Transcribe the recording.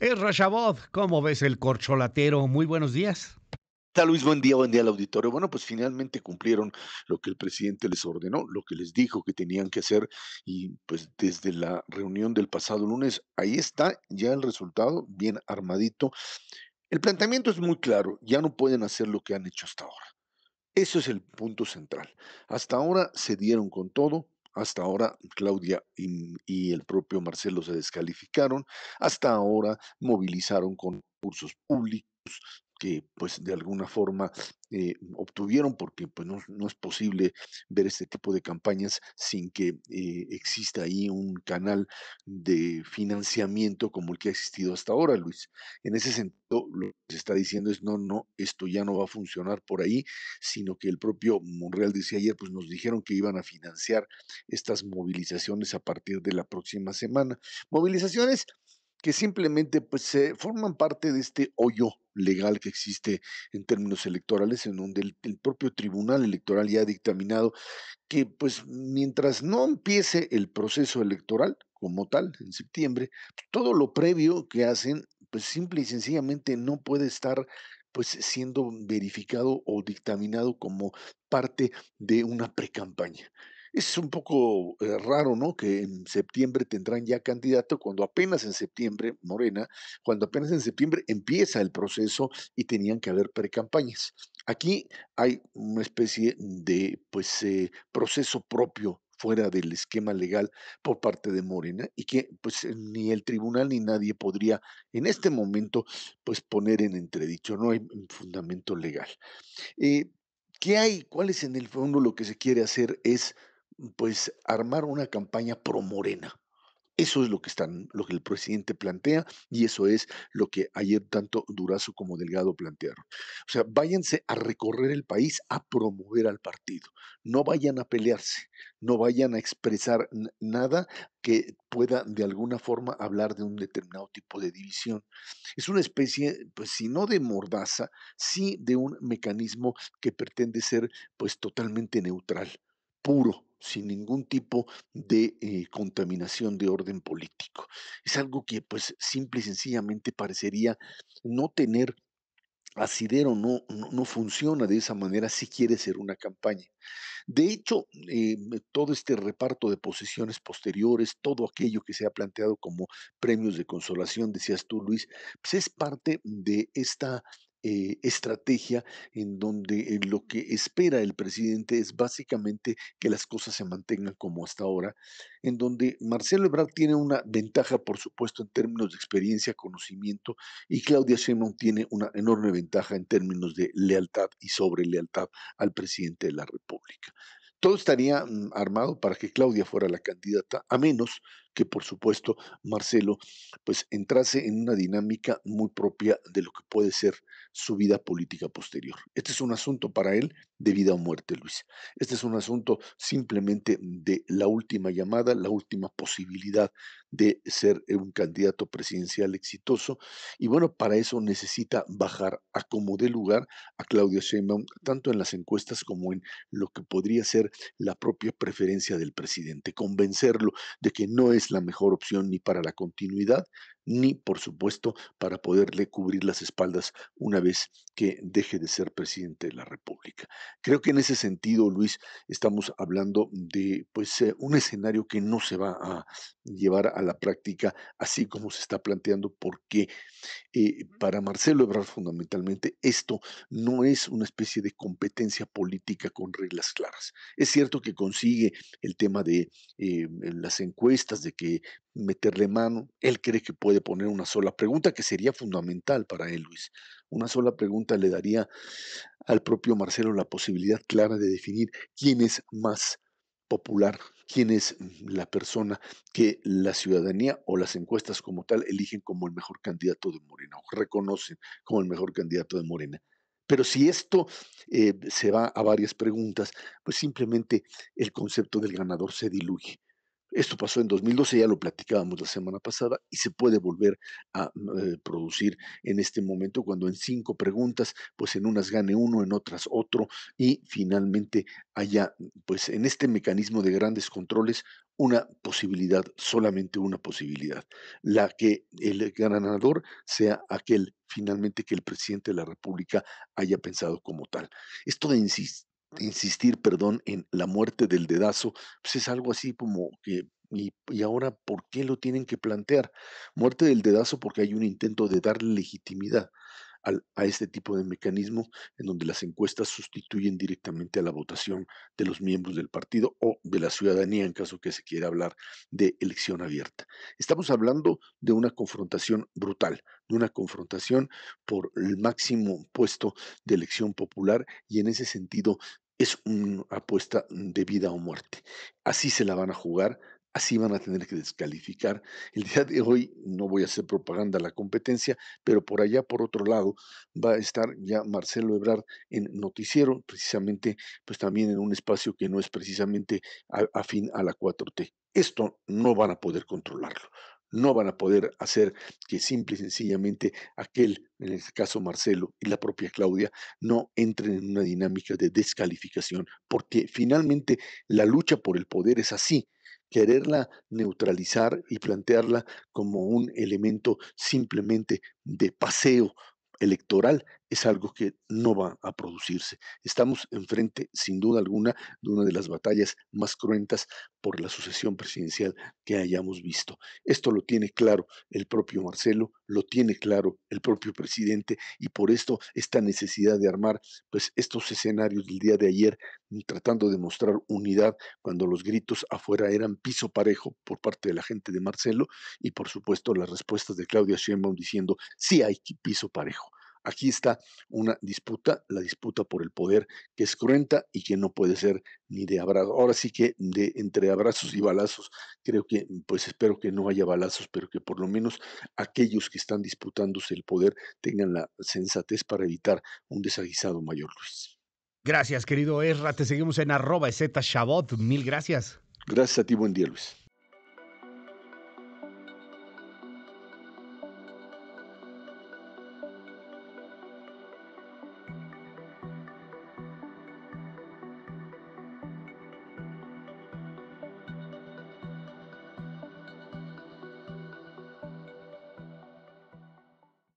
Es Chabot, ¿cómo ves el corcholatero? Muy buenos días. Luis? Buen día, buen día al auditorio. Bueno, pues finalmente cumplieron lo que el presidente les ordenó, lo que les dijo que tenían que hacer y pues desde la reunión del pasado lunes, ahí está ya el resultado, bien armadito. El planteamiento es muy claro, ya no pueden hacer lo que han hecho hasta ahora. Eso es el punto central. Hasta ahora se dieron con todo, hasta ahora Claudia y, el propio Marcelo se descalificaron. Hasta ahora movilizaron con públicos que pues de alguna forma eh, obtuvieron, porque pues no, es posible ver este tipo de campañas sin que eh, exista ahí un canal de financiamiento como el que ha existido hasta ahora, Luis. En ese sentido, lo que se está diciendo es, no, no, esto ya no va a funcionar por ahí, sino que el propio Monreal decía ayer, pues nos dijeron que iban a financiar estas movilizaciones a partir de la próxima semana. Movilizaciones que simplemente pues se forman parte de este hoyo legal que existe en términos electorales, en donde el, propio Tribunal Electoral ya ha dictaminado que, pues, mientras no empiece el proceso electoral como tal, en septiembre, todo lo previo que hacen, pues, simple y sencillamente no puede estar pues siendo verificado o dictaminado como parte de una precampaña. Es un poco eh, raro, ¿no? Que en septiembre tendrán ya candidato cuando apenas en septiembre, Morena, cuando apenas en septiembre empieza el proceso y tenían que haber precampañas. Aquí hay una especie de pues, eh, proceso propio fuera del esquema legal por parte de Morena y que pues ni el tribunal ni nadie podría en este momento pues poner en entredicho, no hay fundamento legal. Eh, ¿Qué hay? ¿Cuál es en el fondo lo que se quiere hacer? Es pues armar una campaña pro Morena. Eso es lo que están, lo que el presidente plantea y eso es lo que ayer tanto Durazo como Delgado plantearon. O sea, váyanse a recorrer el país a promover al partido. No vayan a pelearse, no vayan a expresar nada que pueda de alguna forma hablar de un determinado tipo de división. Es una especie, pues si no de mordaza, sí de un mecanismo que pretende ser pues totalmente neutral, puro, sin ningún tipo de eh, contaminación de orden político. Es algo que pues simple y sencillamente parecería no tener asidero, no, no, no funciona de esa manera si quiere ser una campaña. De hecho, eh, todo este reparto de posiciones posteriores, todo aquello que se ha planteado como premios de consolación, decías tú, Luis, pues es parte de esta eh, estrategia en donde lo que espera el presidente es básicamente que las cosas se mantengan como hasta ahora, en donde Marcelo Ebrard tiene una ventaja, por supuesto, en términos de experiencia, conocimiento, y Claudia Sheinbaum tiene una enorme ventaja en términos de lealtad y sobre lealtad al presidente de la República. Todo estaría mm, armado para que Claudia fuera la candidata, a menos que por supuesto Marcelo pues entrase en una dinámica muy propia de lo que puede ser su vida política posterior. Este es un asunto para él de vida o muerte, Luis. Este es un asunto simplemente de la última llamada, la última posibilidad de ser eh, un candidato presidencial exitoso. Y bueno, para eso necesita bajar a como dé lugar a Claudio Sheinbaum, tanto en las encuestas como en lo que podría ser la propia preferencia del presidente, convencerlo de que no es la mejor opción ni para la continuidad ni, por supuesto, para poderle cubrir las espaldas una vez que deje de ser presidente de la República. Creo que en ese sentido, Luis, estamos hablando de pues, eh, un escenario que no se va a llevar a la práctica así como se está planteando, porque eh, para Marcelo Ebrard fundamentalmente esto no es una especie de competencia política con reglas claras. Es cierto que consigue el tema de eh, las encuestas, de que meterle mano. Él cree que puede poner una sola pregunta, que sería fundamental para él, Luis. Una sola pregunta le daría al propio Marcelo la posibilidad clara de definir quién es más popular, quién es mm, la persona que la ciudadanía o las encuestas como tal eligen como el mejor candidato de Morena o reconocen como el mejor candidato de Morena. Pero si esto eh, se va a varias preguntas, pues simplemente el concepto del ganador se diluye. Esto pasó en 2012, ya lo platicábamos la semana pasada, y se puede volver a mm, eh, producir en este momento cuando en cinco preguntas, pues en unas gane uno, en otras otro, y finalmente haya, pues en este mecanismo de grandes controles, una posibilidad, solamente una posibilidad, la que el ganador sea aquel finalmente que el presidente de la República haya pensado como tal. Esto de insistir insistir, perdón, en la muerte del dedazo, pues es algo así como que, y, y, ahora, ¿por qué lo tienen que plantear? Muerte del dedazo porque hay un intento de darle legitimidad a, este tipo de mecanismo en donde las encuestas sustituyen directamente a la votación de los miembros del partido o de la ciudadanía en caso que se quiera hablar de elección abierta. Estamos hablando de una confrontación brutal, de una confrontación por el máximo puesto de elección popular y en ese sentido es una apuesta de vida o muerte. Así se la van a jugar Así van a tener que descalificar. El día de hoy no voy a hacer propaganda a la competencia, pero por allá, por otro lado, va a estar ya Marcelo Ebrard en noticiero, precisamente, pues también en un espacio que no es precisamente afín a la 4T. Esto no van a poder controlarlo no van a poder hacer que simple y sencillamente aquel, en este caso Marcelo y la propia Claudia, no entren en una dinámica de descalificación, porque finalmente la lucha por el poder es así, quererla neutralizar y plantearla como un elemento simplemente de paseo electoral es algo que no va a producirse. Estamos enfrente, sin duda alguna, de una de las batallas más cruentas por la sucesión presidencial que hayamos visto. Esto lo tiene claro el propio Marcelo, lo tiene claro el propio presidente y por esto esta necesidad de armar pues estos escenarios del día de ayer tratando de mostrar unidad cuando los gritos afuera eran piso parejo por parte de la gente de Marcelo y por supuesto las respuestas de Claudia Sheinbaum diciendo sí hay piso parejo. Aquí está una disputa, la disputa por el poder que es cruenta y que no puede ser ni de abrazo. Ahora sí que de entre abrazos y balazos, creo que, pues espero que no haya balazos, pero que por lo menos aquellos que están disputándose el poder tengan la sensatez para evitar un desaguisado mayor, Luis. Gracias, querido Erra. Te seguimos en arroba Mil gracias. Gracias a ti, buen día, Luis.